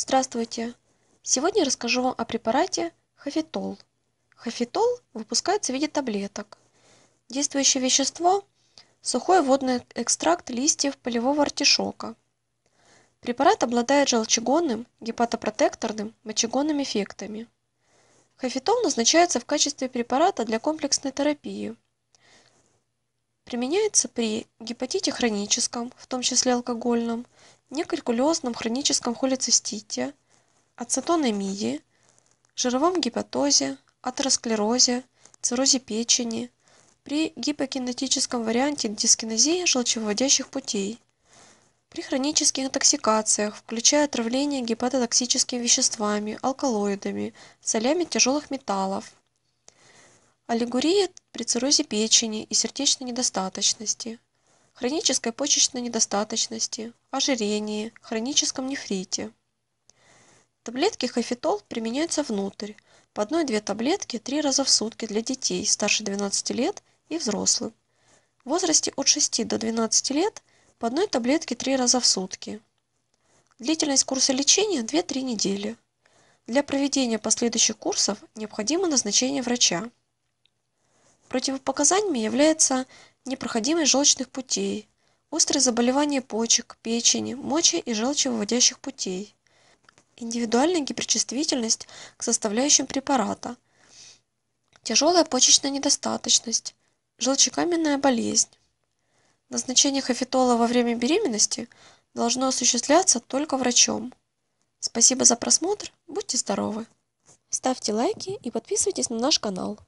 Здравствуйте! Сегодня расскажу вам о препарате Хафитол. Хафитол выпускается в виде таблеток. Действующее вещество – сухой водный экстракт листьев полевого артишока. Препарат обладает желчегонным, гепатопротекторным, мочегонным эффектами. Хафитол назначается в качестве препарата для комплексной терапии. Применяется при гепатите хроническом, в том числе алкогольном, некалькулезном хроническом холецистите, ацетонемии, жировом гепатозе, атеросклерозе, циррозе печени, при гипокинетическом варианте дискинезии желчевыводящих путей, при хронических интоксикациях, включая отравление гепатотоксическими веществами, алкалоидами, солями тяжелых металлов, аллегория при циррозе печени и сердечной недостаточности – хронической почечной недостаточности, ожирении, хроническом нефрите. Таблетки хофитол применяются внутрь, по 1-2 таблетки 3 раза в сутки для детей старше 12 лет и взрослых. В возрасте от 6 до 12 лет по одной таблетке 3 раза в сутки. Длительность курса лечения 2-3 недели. Для проведения последующих курсов необходимо назначение врача. Противопоказаниями являются непроходимость желчных путей, острые заболевания почек, печени, мочи и желчевыводящих путей, индивидуальная гиперчувствительность к составляющим препарата, тяжелая почечная недостаточность, желчекаменная болезнь. Назначение хафитола во время беременности должно осуществляться только врачом. Спасибо за просмотр, будьте здоровы! Ставьте лайки и подписывайтесь на наш канал.